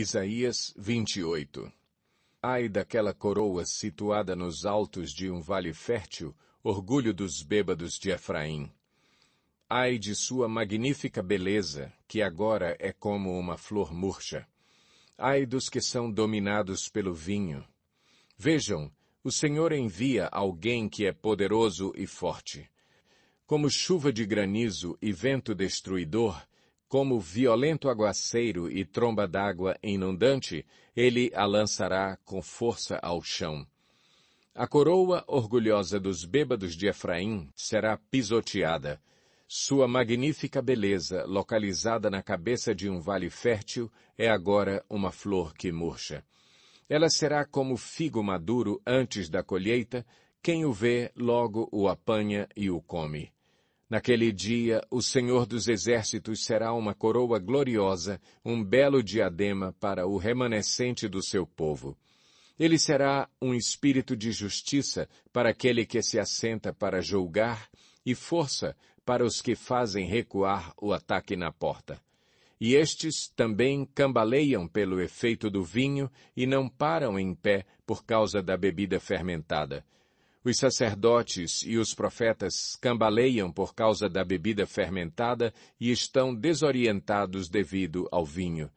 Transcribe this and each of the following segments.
Isaías 28 Ai daquela coroa situada nos altos de um vale fértil, orgulho dos bêbados de Efraim. Ai de sua magnífica beleza, que agora é como uma flor murcha. Ai dos que são dominados pelo vinho. Vejam, o Senhor envia alguém que é poderoso e forte. Como chuva de granizo e vento destruidor, como violento aguaceiro e tromba d'água inundante, ele a lançará com força ao chão. A coroa orgulhosa dos bêbados de Efraim será pisoteada. Sua magnífica beleza, localizada na cabeça de um vale fértil, é agora uma flor que murcha. Ela será como figo maduro antes da colheita, quem o vê logo o apanha e o come. Naquele dia, o Senhor dos Exércitos será uma coroa gloriosa, um belo diadema para o remanescente do seu povo. Ele será um espírito de justiça para aquele que se assenta para julgar e força para os que fazem recuar o ataque na porta. E estes também cambaleiam pelo efeito do vinho e não param em pé por causa da bebida fermentada os sacerdotes e os profetas cambaleiam por causa da bebida fermentada e estão desorientados devido ao vinho.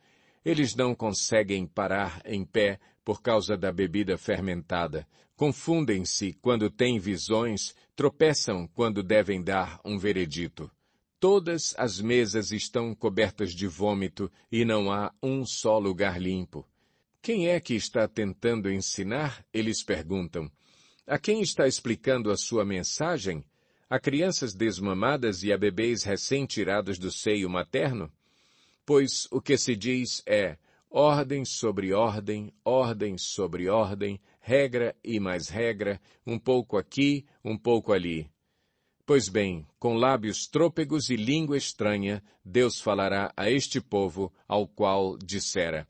Eles não conseguem parar em pé por causa da bebida fermentada, confundem-se quando têm visões, tropeçam quando devem dar um veredito. Todas as mesas estão cobertas de vômito e não há um só lugar limpo. Quem é que está tentando ensinar? Eles perguntam. A quem está explicando a sua mensagem? A crianças desmamadas e a bebês recém-tirados do seio materno? Pois o que se diz é ordem sobre ordem, ordem sobre ordem, regra e mais regra, um pouco aqui, um pouco ali. Pois bem, com lábios trôpegos e língua estranha, Deus falará a este povo, ao qual dissera,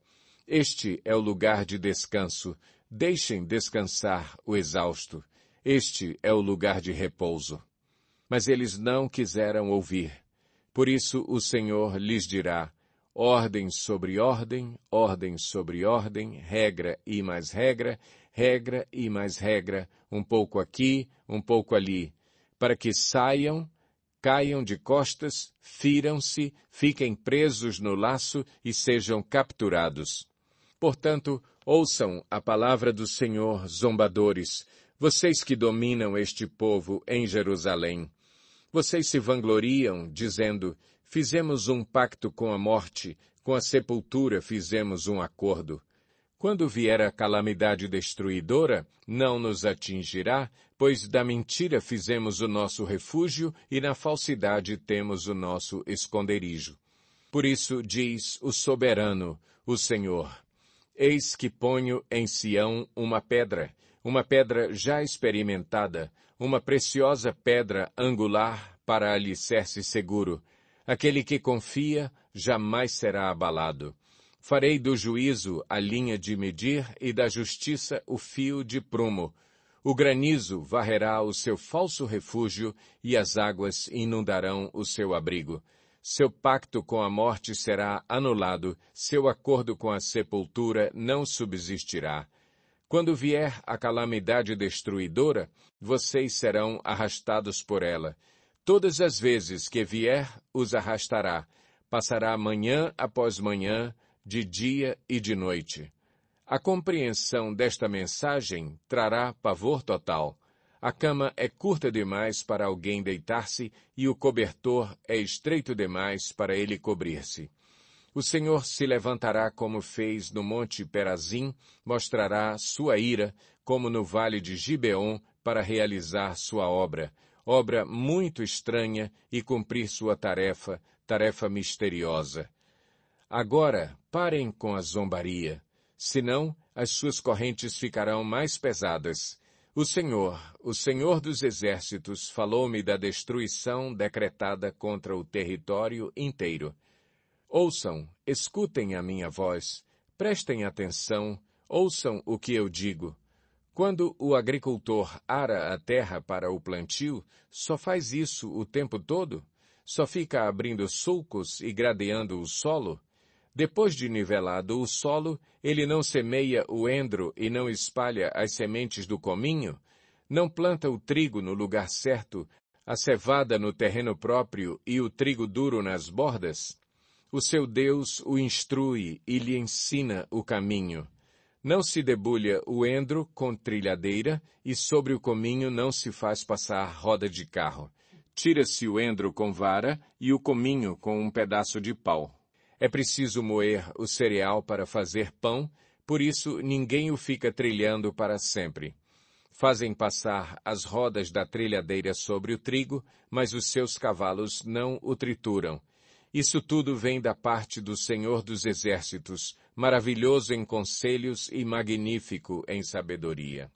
Este é o lugar de descanso, Deixem descansar o exausto. Este é o lugar de repouso. Mas eles não quiseram ouvir. Por isso o Senhor lhes dirá, ordem sobre ordem, ordem sobre ordem, regra e mais regra, regra e mais regra, um pouco aqui, um pouco ali, para que saiam, caiam de costas, firam-se, fiquem presos no laço e sejam capturados. Portanto, ouçam a palavra do Senhor, zombadores, vocês que dominam este povo em Jerusalém. Vocês se vangloriam, dizendo, fizemos um pacto com a morte, com a sepultura fizemos um acordo. Quando vier a calamidade destruidora, não nos atingirá, pois da mentira fizemos o nosso refúgio e na falsidade temos o nosso esconderijo. Por isso diz o soberano, o Senhor, Eis que ponho em Sião uma pedra, uma pedra já experimentada, uma preciosa pedra angular para alicerce seguro. Aquele que confia jamais será abalado. Farei do juízo a linha de medir e da justiça o fio de prumo. O granizo varrerá o seu falso refúgio e as águas inundarão o seu abrigo. Seu pacto com a morte será anulado, seu acordo com a sepultura não subsistirá. Quando vier a calamidade destruidora, vocês serão arrastados por ela. Todas as vezes que vier, os arrastará. Passará manhã após manhã, de dia e de noite. A compreensão desta mensagem trará pavor total. A cama é curta demais para alguém deitar-se e o cobertor é estreito demais para ele cobrir-se. O Senhor se levantará como fez no monte Perazim, mostrará sua ira, como no vale de Gibeon, para realizar sua obra, obra muito estranha e cumprir sua tarefa, tarefa misteriosa. Agora, parem com a zombaria, senão as suas correntes ficarão mais pesadas o Senhor, o Senhor dos Exércitos, falou-me da destruição decretada contra o território inteiro. Ouçam, escutem a minha voz, prestem atenção, ouçam o que eu digo. Quando o agricultor ara a terra para o plantio, só faz isso o tempo todo? Só fica abrindo sulcos e gradeando o solo? Depois de nivelado o solo, ele não semeia o endro e não espalha as sementes do cominho, não planta o trigo no lugar certo, a cevada no terreno próprio e o trigo duro nas bordas. O seu Deus o instrui e lhe ensina o caminho. Não se debulha o endro com trilhadeira, e sobre o cominho não se faz passar roda de carro. Tira-se o endro com vara e o cominho com um pedaço de pau. É preciso moer o cereal para fazer pão, por isso ninguém o fica trilhando para sempre. Fazem passar as rodas da trilhadeira sobre o trigo, mas os seus cavalos não o trituram. Isso tudo vem da parte do Senhor dos Exércitos, maravilhoso em conselhos e magnífico em sabedoria.